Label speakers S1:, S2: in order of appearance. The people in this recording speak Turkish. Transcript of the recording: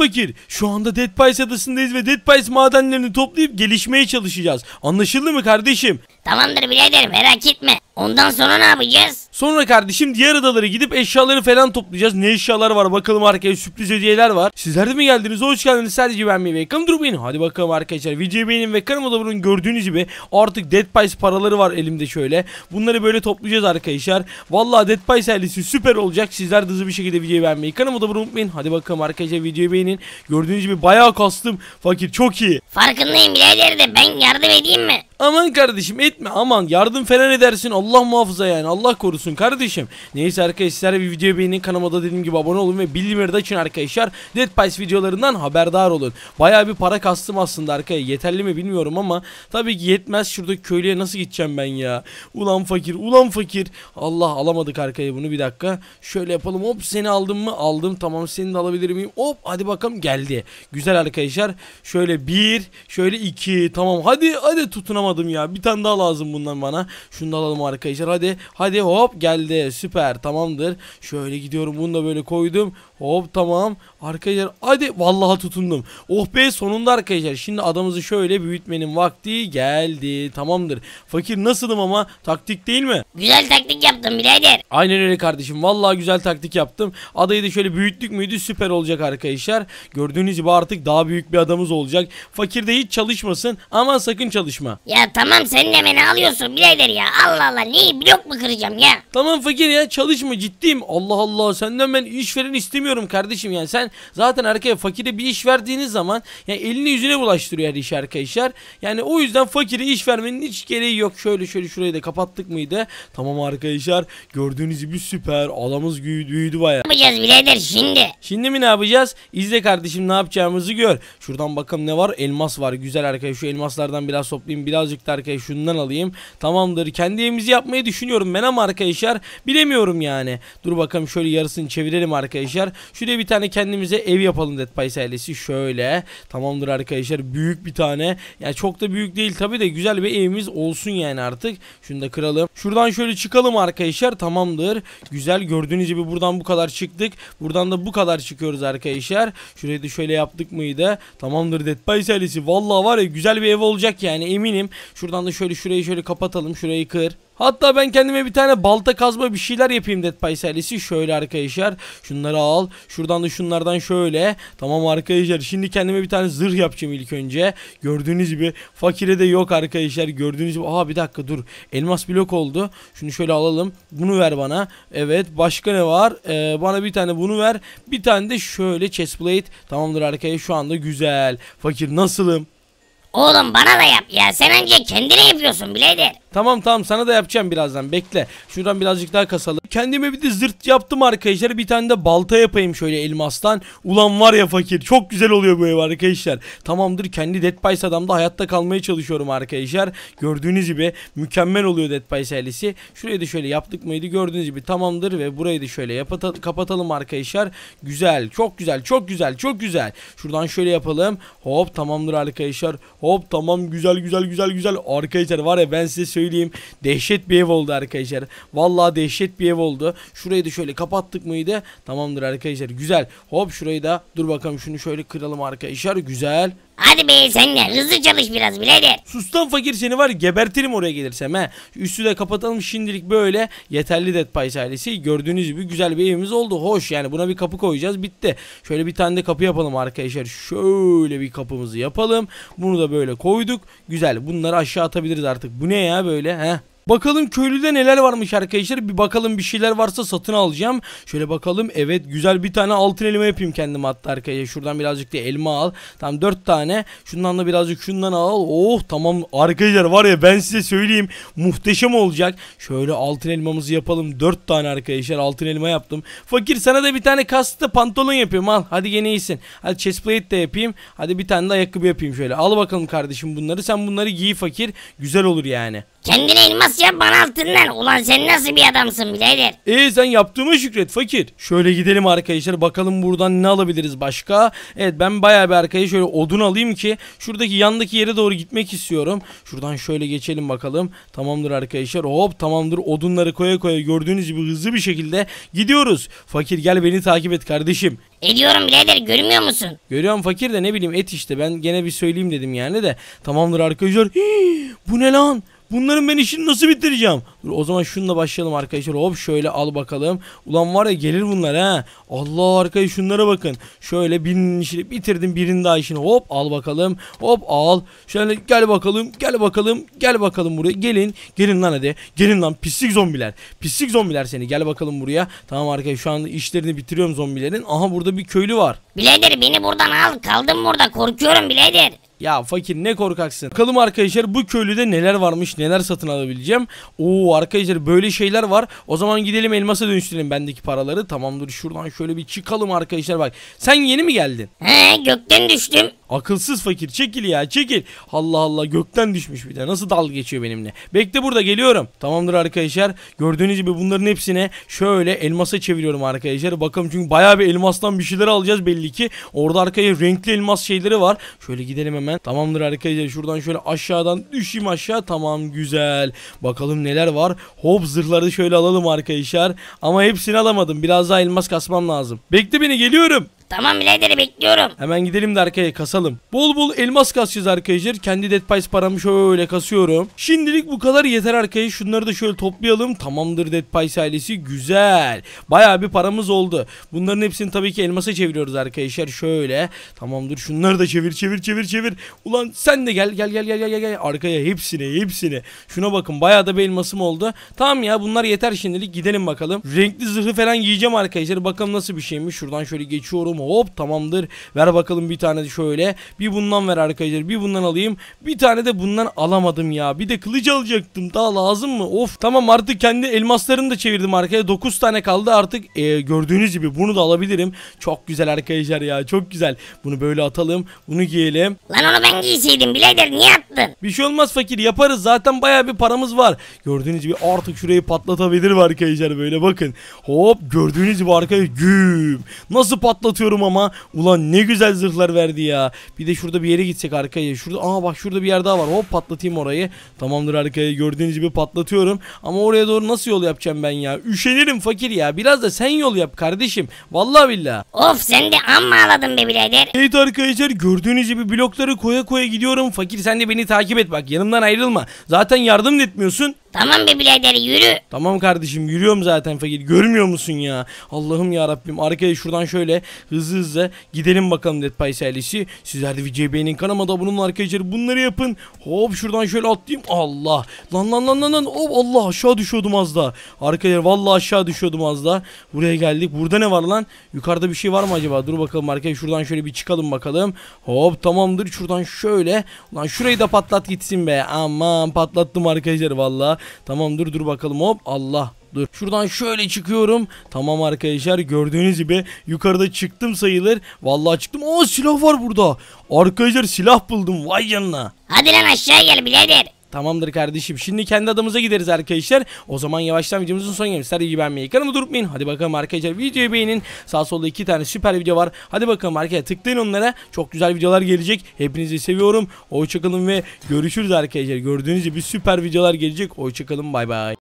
S1: fakir. Şu anda Dead Pies adasındayız ve Dead Pies madenlerini toplayıp gelişmeye çalışacağız. Anlaşıldı mı kardeşim? Tamamdır birader merak etme. Ondan sonra ne yapacağız? Sonra kardeşim diğer adalara gidip eşyaları falan toplayacağız. Ne eşyalar var bakalım arkadaşlar. sürpriz hediyeler var. Sizler de mi geldiniz? Hoş geldiniz. Sadece ben miyim? Ekranı durmayın. Hadi bakalım arkadaşlar. Videoyu beğenin ve kanalıma bunun gördüğünüz gibi artık Dead Pies paraları var elimde şöyle. Bunları böyle toplayacağız arkadaşlar. Vallahi Dead Pies ailesi süper olacak. Sizler de hızlı bir şekilde videoyu beğenmeyi kanalıma da bunu unutmayın. Hadi bakalım arkadaşlar videoyu beğenin. Gördüğünüz gibi bayağı kastım. Fakir çok iyi. Farkındayım birader de ben yardım edeyim mi? Aman kardeşim etme aman yardım falan edersin Allah muhafaza yani Allah korusun kardeşim. Neyse arkadaşlar bir videoyu beğenin kanalıma da dediğim gibi abone olun ve bildirimleri de açın arkadaşlar. Dead Pies videolarından haberdar olun. Baya bir para kastım aslında arkaya yeterli mi bilmiyorum ama tabii ki yetmez şurada köylüye nasıl gideceğim ben ya. Ulan fakir ulan fakir. Allah alamadık arkaya bunu bir dakika. Şöyle yapalım hop seni aldım mı aldım tamam seni de alabilir miyim hop hadi bakalım geldi. Güzel arkadaşlar şöyle bir şöyle iki tamam hadi hadi tutunamadım alamadım ya. Bir tane daha lazım bundan bana. Şunu da alalım arkadaşlar. Hadi hadi hop geldi. Süper tamamdır. Şöyle gidiyorum. Bunu da böyle koydum. Hop tamam. Arkadaşlar hadi vallahi tutundum. Oh be sonunda arkadaşlar. Şimdi adamızı şöyle büyütmenin vakti geldi. Tamamdır. Fakir nasıldım ama taktik değil mi? Güzel taktik yaptım birader. Aynen öyle kardeşim. Vallahi güzel taktik yaptım. Adayı da şöyle büyüttük müydü süper olacak arkadaşlar. Gördüğünüz gibi artık daha büyük bir adamız olacak. Fakir de hiç çalışmasın ama sakın çalışma. Ya ya tamam sen de beni alıyorsun birader ya. Allah Allah neyi blok mu kıracağım ya? Tamam fakir ya çalışma ciddiyim. Allah Allah senden ben iş veren istemiyorum kardeşim yani. Sen zaten erkeğe fakire bir iş verdiğiniz zaman yani elini yüzüne bulaştırıyor her iş arkadaşlar. Yani o yüzden fakire iş vermenin hiç gereği yok. Şöyle şöyle şurayı da kapattık mıydı? Tamam arkadaşlar gördüğünüz gibi süper. Alamız büyüdü, büyüdü baya. Ne yapacağız birader şimdi? Şimdi mi ne yapacağız? İzle kardeşim ne yapacağımızı gör. Şuradan bakalım ne var? Elmas var güzel arkadaş. Şu elmaslardan biraz toplayayım biraz birazcık da arkadaşlar şundan alayım. Tamamdır. Kendi evimizi yapmayı düşünüyorum ben ama arkadaşlar bilemiyorum yani. Dur bakalım şöyle yarısını çevirelim arkadaşlar. Şuraya bir tane kendimize ev yapalım Dead Pies ailesi. Şöyle. Tamamdır arkadaşlar. Büyük bir tane. Yani çok da büyük değil tabi de güzel bir evimiz olsun yani artık. Şunu da kıralım. Şuradan şöyle çıkalım arkadaşlar. Tamamdır. Güzel. Gördüğünüz gibi buradan bu kadar çıktık. Buradan da bu kadar çıkıyoruz arkadaşlar. Şurayı da şöyle yaptık mıydı? Tamamdır Dead Pies ailesi. Vallahi var ya güzel bir ev olacak yani eminim. Şuradan da şöyle şurayı şöyle kapatalım. Şurayı kır. Hatta ben kendime bir tane balta kazma bir şeyler yapayım Dead Pie serisi. Şöyle arkadaşlar. Şunları al. Şuradan da şunlardan şöyle. Tamam arkadaşlar. Şimdi kendime bir tane zırh yapacağım ilk önce. Gördüğünüz gibi fakire de yok arkadaşlar. Gördüğünüz gibi. Aha bir dakika dur. Elmas blok oldu. Şunu şöyle alalım. Bunu ver bana. Evet. Başka ne var? Ee, bana bir tane bunu ver. Bir tane de şöyle chestplate. Tamamdır arkadaşlar. Şu anda güzel. Fakir nasılım? Oğlum bana da yap ya sen önce kendine yapıyorsun biledir. Tamam tamam sana da yapacağım birazdan bekle. Şuradan birazcık daha kasalım. Kendime bir de zırt yaptım arkadaşlar. Bir tane de balta yapayım şöyle elmastan. Ulan var ya fakir çok güzel oluyor bu ev arkadaşlar. Tamamdır kendi Dead Pies adamda hayatta kalmaya çalışıyorum arkadaşlar. Gördüğünüz gibi mükemmel oluyor Dead Pies ailesi. Şurayı da şöyle yaptık mıydı gördüğünüz gibi tamamdır. Ve burayı da şöyle kapatalım arkadaşlar. Güzel çok güzel çok güzel çok güzel. Şuradan şöyle yapalım. Hop tamamdır arkadaşlar. Hop tamam güzel güzel güzel güzel. Arkadaşlar var ya ben size söyleyeyim söyleyeyim. Dehşet bir ev oldu arkadaşlar. Vallahi dehşet bir ev oldu. Şurayı da şöyle kapattık mıydı? Tamamdır arkadaşlar. Güzel. Hop şurayı da dur bakalım şunu şöyle kıralım arkadaşlar. Güzel. Hadi be sen de hızlı çalış biraz birader. Sus lan fakir seni var gebertirim oraya gelirsem he. Üstü de kapatalım şimdilik böyle. Yeterli Dead Pies ailesi. Gördüğünüz gibi güzel bir evimiz oldu. Hoş yani buna bir kapı koyacağız bitti. Şöyle bir tane de kapı yapalım arkadaşlar. Şöyle bir kapımızı yapalım. Bunu da böyle koyduk. Güzel bunları aşağı atabiliriz artık. Bu ne ya böyle he. Bakalım köylüde neler varmış arkadaşlar. Bir bakalım bir şeyler varsa satın alacağım. Şöyle bakalım. Evet güzel bir tane altın elma yapayım kendim hatta arkadaşlar. Şuradan birazcık da elma al. Tam 4 tane. Şundan da birazcık şundan al. Oh tamam arkadaşlar var ya ben size söyleyeyim. Muhteşem olacak. Şöyle altın elmamızı yapalım. 4 tane arkadaşlar altın elma yaptım. Fakir sana da bir tane kastı pantolon yapayım al. Hadi gene iyisin. Hadi chestplate de yapayım. Hadi bir tane de ayakkabı yapayım şöyle. Al bakalım kardeşim bunları. Sen bunları giy fakir. Güzel olur yani. Kendine elmas yap bana altından. Ulan sen nasıl bir adamsın birader? Ee sen yaptığıma şükret fakir. Şöyle gidelim arkadaşlar bakalım buradan ne alabiliriz başka. Evet ben bayağı bir arkaya şöyle odun alayım ki şuradaki yandaki yere doğru gitmek istiyorum. Şuradan şöyle geçelim bakalım. Tamamdır arkadaşlar hop tamamdır odunları koya koya gördüğünüz gibi hızlı bir şekilde gidiyoruz. Fakir gel beni takip et kardeşim. Ediyorum birader görmüyor musun? Görüyorum fakir de ne bileyim et işte ben gene bir söyleyeyim dedim yani de. Tamamdır arkadaşlar. Hii, bu ne lan? Bunların ben işini nasıl bitireceğim? Dur o zaman şununla başlayalım arkadaşlar. Hop şöyle al bakalım. Ulan var ya gelir bunlar ha. Allah arkadaş, şunlara bakın. Şöyle birinin işini bitirdim birinin daha işini. Hop al bakalım. Hop al. Şöyle gel bakalım. Gel bakalım. Gel bakalım buraya. Gelin. Gelin lan hadi. Gelin lan pislik zombiler. Pislik zombiler seni. Gel bakalım buraya. Tamam arkadaş, şu anda işlerini bitiriyorum zombilerin. Aha burada bir köylü var. Bilader beni buradan al. Kaldım burada. Korkuyorum bilader. Ya fakir ne korkaksın. Bakalım arkadaşlar bu köylüde neler varmış neler satın alabileceğim. Oo arkadaşlar böyle şeyler var. O zaman gidelim elmasa dönüştürelim bendeki paraları. Tamamdır şuradan şöyle bir çıkalım arkadaşlar bak. Sen yeni mi geldin? He gökten düştüm. Akılsız fakir çekil ya çekil. Allah Allah gökten düşmüş bir de nasıl dal geçiyor benimle. Bekle burada geliyorum. Tamamdır arkadaşlar. Gördüğünüz gibi bunların hepsine şöyle elmasa çeviriyorum arkadaşlar. Bakalım çünkü baya bir elmastan bir şeyler alacağız belli ki. Orada arkaya renkli elmas şeyleri var. Şöyle gidelim hemen hemen. Tamamdır arkadaşlar şuradan şöyle aşağıdan düşeyim aşağı. Tamam güzel. Bakalım neler var. Hop zırhları şöyle alalım arkadaşlar. Ama hepsini alamadım. Biraz daha elmas kasmam lazım. Bekle beni geliyorum. Tamam birader bekliyorum. Hemen gidelim de arkaya kasalım. Bol bol elmas kasacağız arkadaşlar. Kendi Dead Pies paramı şöyle kasıyorum. Şimdilik bu kadar yeter arkaya. Şunları da şöyle toplayalım. Tamamdır Dead Pies ailesi. Güzel. Baya bir paramız oldu. Bunların hepsini tabii ki elmasa çeviriyoruz arkadaşlar. Şöyle. Tamamdır. Şunları da çevir çevir çevir çevir. Ulan sen de gel gel gel gel gel gel. Arkaya hepsini hepsini. Şuna bakın. Baya da bir elmasım oldu. Tamam ya bunlar yeter şimdilik. Gidelim bakalım. Renkli zırhı falan giyeceğim arkadaşlar. Bakalım nasıl bir şeymiş. Şuradan şöyle geçiyorum mı? Hop tamamdır. Ver bakalım bir tane şöyle. Bir bundan ver arkadaşlar. Bir bundan alayım. Bir tane de bundan alamadım ya. Bir de kılıç alacaktım. Daha lazım mı? Of tamam artık kendi elmaslarını da çevirdim arkaya. 9 tane kaldı artık. E, gördüğünüz gibi bunu da alabilirim. Çok güzel arkadaşlar ya. Çok güzel. Bunu böyle atalım. Bunu giyelim. Lan onu ben giyseydim birader niye attın? Bir şey olmaz fakir yaparız. Zaten baya bir paramız var. Gördüğünüz gibi artık şurayı patlatabilirim arkadaşlar böyle bakın. Hop gördüğünüz gibi arkaya güm. Nasıl patlatıyorum bilmiyorum ama ulan ne güzel zırhlar verdi ya. Bir de şurada bir yere gitsek arkaya. Şurada aa bak şurada bir yer daha var. Hop patlatayım orayı. Tamamdır arkaya gördüğünüz gibi patlatıyorum. Ama oraya doğru nasıl yol yapacağım ben ya? Üşenirim fakir ya. Biraz da sen yol yap kardeşim. Vallahi billahi. Of sen de amma ağladın be birader. Evet arkadaşlar gördüğünüz gibi blokları koya koya gidiyorum. Fakir sen de beni takip et bak yanımdan ayrılma. Zaten yardım etmiyorsun. Tamam be birader yürü. Tamam kardeşim yürüyorum zaten fakir. Görmüyor musun ya? Allah'ım ya Rabbim. Arkaya şuradan şöyle hızlı hızlı gidelim bakalım Dead Pies ailesi. Sizler de videoyu beğenin kanamada bunun arkadaşlar bunları yapın. Hop şuradan şöyle atlayayım. Allah. Lan lan lan lan lan. Hop Allah aşağı düşüyordum az daha. Arkaya vallahi aşağı düşüyordum az daha. Buraya geldik. Burada ne var lan? Yukarıda bir şey var mı acaba? Dur bakalım arkaya şuradan şöyle bir çıkalım bakalım. Hop tamamdır. Şuradan şöyle. Lan şurayı da patlat gitsin be. Aman patlattım arkadaşlar vallahi. Tamam dur dur bakalım hop Allah Dur şuradan şöyle çıkıyorum. Tamam arkadaşlar gördüğünüz gibi yukarıda çıktım sayılır. Vallahi çıktım. Aa silah var burada. Arkadaşlar silah buldum vay canına. Hadi lan aşağı gel birader. Tamamdır kardeşim. Şimdi kendi adımıza gideriz arkadaşlar. O zaman yavaştan videomuzun son gelmiş. Her ben beğenmeyi, kanalıma durup beğenin. Hadi bakalım arkadaşlar videoyu beğenin. Sağ solda iki tane süper video var. Hadi bakalım arkadaşlar tıklayın onlara. Çok güzel videolar gelecek. Hepinizi seviyorum. Hoşçakalın ve görüşürüz arkadaşlar. Gördüğünüz gibi süper videolar gelecek. Hoşçakalın bay bay.